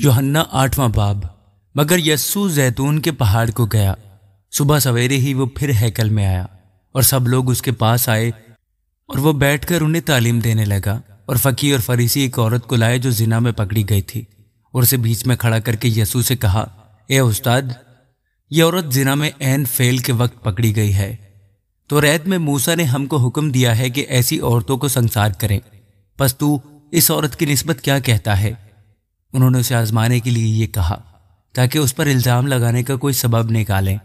योहन्ना आठवां बाब मगर यस्सु जैतून के पहाड़ को गया सुबह सवेरे ही वो फिर हैकल में आया और सब लोग उसके पास आए और वो बैठकर उन्हें तालीम देने लगा और फकी और फरीसी एक औरत को लाए जो जिना में पकड़ी गई थी और उसे बीच में खड़ा करके यसु से कहा ए उस्ताद ये औरत जिना में एन फेल के वक्त पकड़ी गई है तो रैत में मूसा ने हमको हुक्म दिया है कि ऐसी औरतों को संसार करें बस तू इस औरत की नस्बत क्या कहता है उन्होंने उसे आजमाने के लिए ये कहा ताकि उस पर इल्ज़ाम लगाने का कोई सबब निकालें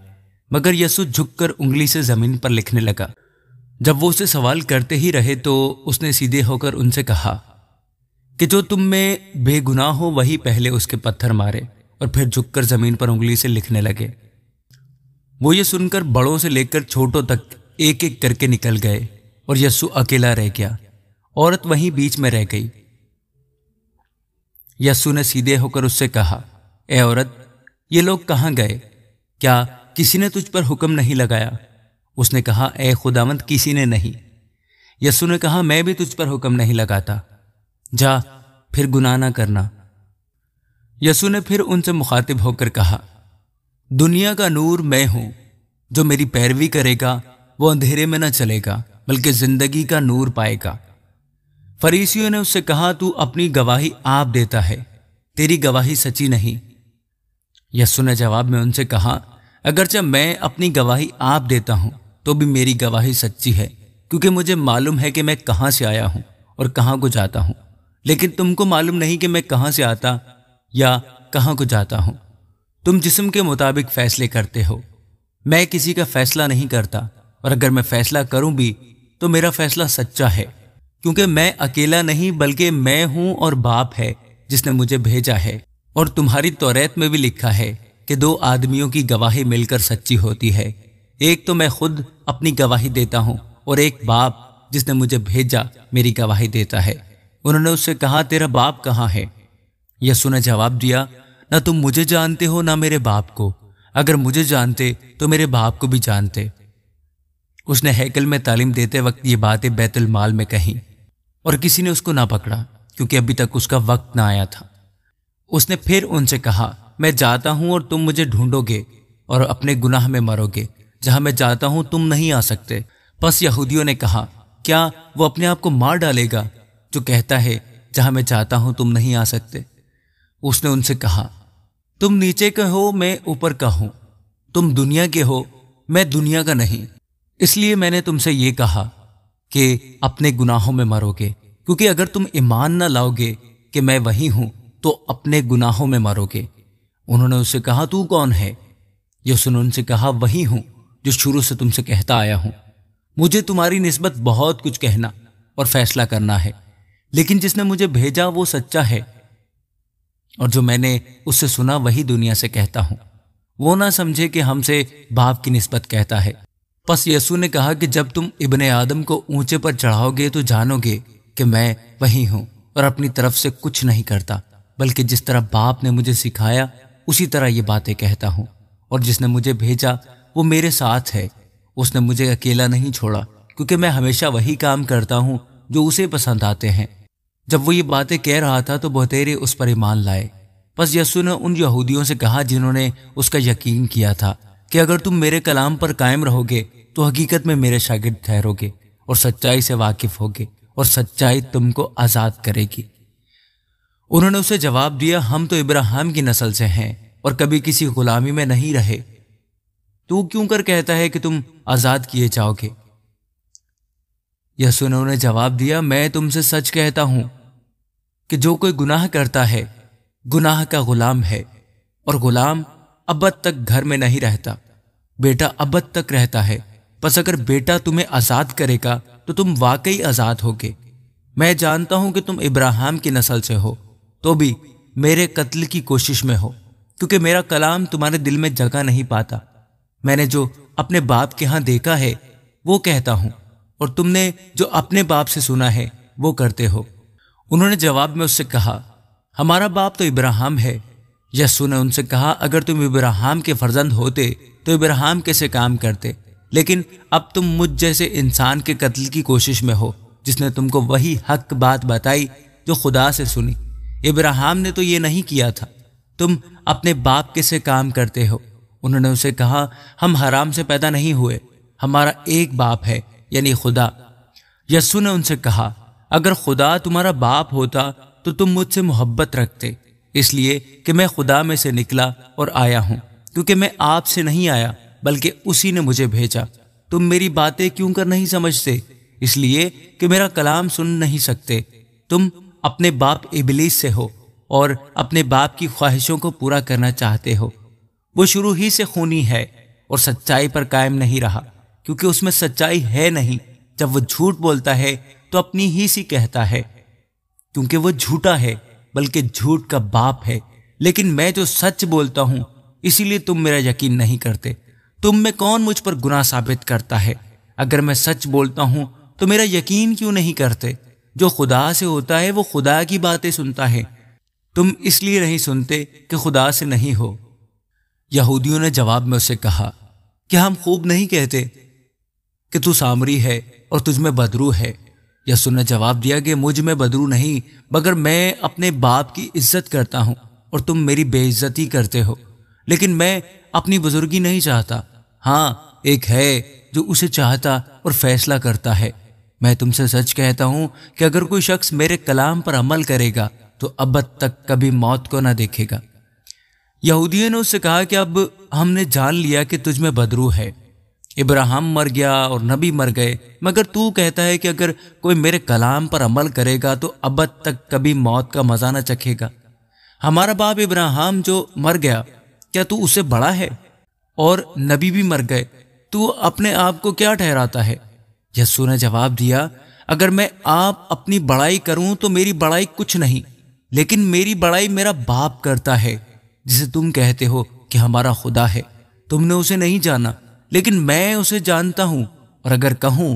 मगर यसु झुककर उंगली से ज़मीन पर लिखने लगा जब वो उसे सवाल करते ही रहे तो उसने सीधे होकर उनसे कहा कि जो तुम में बेगुनाह हो वही पहले उसके पत्थर मारे और फिर झुककर ज़मीन पर उंगली से लिखने लगे वो ये सुनकर बड़ों से लेकर छोटों तक एक एक करके निकल गए और यस्सु अकेला रह गया औरत वहीं बीच में रह गई यसु ने सीधे होकर उससे कहा ए औरत ये लोग कहाँ गए क्या किसी ने तुझ पर हुक्म नहीं लगाया उसने कहा ए खुदावंत किसी ने नहीं यसु ने कहा मैं भी तुझ पर हुक्म नहीं लगाता जा फिर गुनाह ना करना यसु ने फिर उनसे मुखातिब होकर कहा दुनिया का नूर मैं हूं जो मेरी पैरवी करेगा वो अंधेरे में न चलेगा बल्कि जिंदगी का नूर पाएगा फरीसियों ने उससे कहा तू अपनी गवाही आप देता है तेरी गवाही सच्ची नहीं यस्सु ने जवाब में उनसे कहा अगरचे मैं अपनी गवाही आप देता हूं तो भी मेरी गवाही सच्ची है क्योंकि मुझे मालूम है कि मैं कहाँ से आया हूं और कहाँ को जाता हूं लेकिन तुमको मालूम नहीं कि मैं कहाँ से आता या कहाँ को जाता हूं तुम जिस्म के मुताबिक फैसले करते हो मैं किसी का फैसला नहीं करता और अगर मैं फैसला करूं भी तो मेरा फैसला सच्चा है क्योंकि मैं अकेला नहीं बल्कि मैं हूं और बाप है जिसने मुझे भेजा है और तुम्हारी तौरेत में भी लिखा है कि दो आदमियों की गवाही मिलकर सच्ची होती है एक तो मैं खुद अपनी गवाही देता हूं और एक बाप जिसने मुझे भेजा मेरी गवाही देता है उन्होंने उससे कहा तेरा बाप कहाँ है यसु ने जवाब दिया ना तुम मुझे जानते हो ना मेरे बाप को अगर मुझे जानते तो मेरे बाप को भी जानते उसने हैकल में तालीम देते वक्त ये बातें बैतुल माल में कहीं और किसी ने उसको ना पकड़ा क्योंकि अभी तक उसका वक्त ना आया था उसने फिर उनसे कहा मैं जाता हूं और तुम मुझे ढूंढोगे और अपने गुनाह में मरोगे जहां मैं जाता हूं तुम नहीं आ सकते बस यहूदियों ने कहा क्या वो अपने आप को मार डालेगा जो कहता है जहां मैं जाता हूं तुम नहीं आ सकते उसने उनसे कहा तुम नीचे के हो मैं ऊपर का हूं तुम दुनिया के हो मैं दुनिया का नहीं इसलिए मैंने तुमसे ये कहा कि अपने गुनाहों में मरोगे क्योंकि अगर तुम ईमान न लाओगे कि मैं वही हूं तो अपने गुनाहों में मरोगे उन्होंने उसे कहा तू कौन है यीशु उनसे कहा वही हूं जो शुरू से तुमसे कहता आया हूं मुझे तुम्हारी निस्बत बहुत कुछ कहना और फैसला करना है लेकिन जिसने मुझे भेजा वो सच्चा है और जो मैंने उससे सुना वही दुनिया से कहता हूं वो ना समझे कि हमसे बाप की निस्बत कहता है बस यसु ने कहा कि जब तुम इबन आदम को ऊंचे पर चढ़ाओगे तो जानोगे कि मैं वही हूँ और अपनी तरफ से कुछ नहीं करता बल्कि जिस तरह बाप ने मुझे सिखाया उसी तरह ये बातें कहता हूँ और जिसने मुझे भेजा वो मेरे साथ है उसने मुझे अकेला नहीं छोड़ा क्योंकि मैं हमेशा वही काम करता हूँ जो उसे पसंद आते हैं जब वो ये बातें कह रहा था तो बहतेरे उस पर ईमान लाए बस यसु ने उन यहूदियों से कहा जिन्होंने उसका यकीन किया था कि अगर तुम मेरे कलाम पर कायम रहोगे तो हकीकत में मेरे शागिर्द ठहरोगे और सच्चाई से वाकिफ होगे और सच्चाई तुमको आज़ाद करेगी उन्होंने उसे जवाब दिया हम तो इब्राहिम की नस्ल से हैं और कभी किसी गुलामी में नहीं रहे तू क्यों कर कहता है कि तुम आज़ाद किए जाओगे यसु ने जवाब दिया मैं तुमसे सच कहता हूं कि जो कोई गुनाह करता है गुनाह का गुलाम है और गुलाम अबद तक घर में नहीं रहता बेटा अबद तक रहता है बस अगर बेटा तुम्हें आज़ाद करेगा तो तुम वाकई आज़ाद होगे मैं जानता हूं कि तुम इब्राहिम की नस्ल से हो तो भी मेरे कत्ल की कोशिश में हो क्योंकि मेरा कलाम तुम्हारे दिल में जगह नहीं पाता मैंने जो अपने बाप के यहां देखा है वो कहता हूं और तुमने जो अपने बाप से सुना है वो करते हो उन्होंने जवाब में उससे कहा हमारा बाप तो इब्राहिम है यस्सू ने उनसे कहा अगर तुम इब्राहम के फर्जंद होते तो इब्राहम कैसे काम करते लेकिन अब तुम मुझ जैसे इंसान के कत्ल की कोशिश में हो जिसने तुमको वही हक बात बताई जो खुदा से सुनी इब्राहम ने तो ये नहीं किया था तुम अपने बाप कैसे काम करते हो उन्होंने उसे कहा हम हराम से पैदा नहीं हुए हमारा एक बाप है यानी खुदा यस्सू ने उनसे कहा अगर खुदा तुम्हारा बाप होता तो तुम मुझसे मोहब्बत रखते इसलिए कि मैं खुदा में से निकला और आया हूँ क्योंकि मैं आपसे नहीं आया बल्कि उसी ने मुझे भेजा तुम मेरी बातें क्यों कर नहीं समझते इसलिए कि मेरा कलाम सुन नहीं सकते तुम अपने बाप इबलीस से हो और अपने बाप की ख्वाहिशों को पूरा करना चाहते हो वो शुरू ही से खूनी है और सच्चाई पर कायम नहीं रहा क्योंकि उसमें सच्चाई है नहीं जब वो झूठ बोलता है तो अपनी ही सी कहता है क्योंकि वो झूठा है बल्कि झूठ का बाप है लेकिन मैं जो सच बोलता हूं इसीलिए तुम मेरा यकीन नहीं करते तुम में कौन मुझ पर गुनाह साबित करता है अगर मैं सच बोलता हूं तो मेरा यकीन क्यों नहीं करते जो खुदा से होता है वो खुदा की बातें सुनता है तुम इसलिए नहीं सुनते कि खुदा से नहीं हो यहूदियों ने जवाब में उसे कहा कि हम खूब नहीं कहते कि तू सामरी है और तुझमें बदरू है यसु ने जवाब दिया कि मुझ में बदरू नहीं मगर मैं अपने बाप की इज्जत करता हूँ और तुम मेरी बेइज्जती करते हो लेकिन मैं अपनी बुजुर्गी नहीं चाहता हाँ एक है जो उसे चाहता और फैसला करता है मैं तुमसे सच कहता हूं कि अगर कोई शख्स मेरे कलाम पर अमल करेगा तो अब तक कभी मौत को ना देखेगा यहूदियों ने उससे कहा कि अब हमने जान लिया कि तुझ में बदरू है इब्राहिम मर गया और नबी मर गए मगर तू कहता है कि अगर कोई मेरे कलाम पर अमल करेगा तो अब तक कभी मौत का मज़ा ना चखेगा हमारा बाप इब्राहिम जो मर गया क्या तू उससे बड़ा है और नबी भी मर गए तू अपने आप को क्या ठहराता है यस्सू ने जवाब दिया अगर मैं आप अपनी बड़ाई करूं तो मेरी बड़ाई कुछ नहीं लेकिन मेरी बड़ाई मेरा बाप करता है जिसे तुम कहते हो कि हमारा खुदा है तुमने उसे नहीं जाना लेकिन मैं उसे जानता हूं और अगर कहूं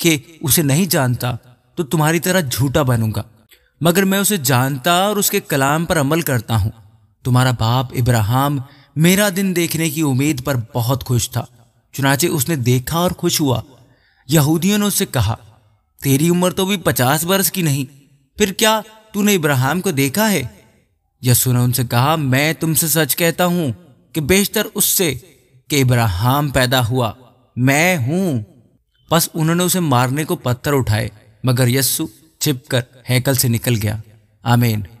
कि उसे नहीं जानता तो तुम्हारी तरह झूठा बनूंगा मगर मैं उसे जानता और उसके कलाम पर अमल करता हूं तुम्हारा बाप इब्राहिम मेरा दिन देखने की उम्मीद पर बहुत खुश था चुनाचे उसने देखा और खुश हुआ यहूदियों ने उससे कहा तेरी उम्र तो भी पचास वर्ष की नहीं फिर क्या तूने इब्राहिम को देखा है यसु ने उनसे कहा मैं तुमसे सच कहता हूं कि बेशतर उससे कि इब्राहिम पैदा हुआ मैं हूं बस उन्होंने उसे मारने को पत्थर उठाए मगर यस्सु छिपकर हैकल से निकल गया आमीन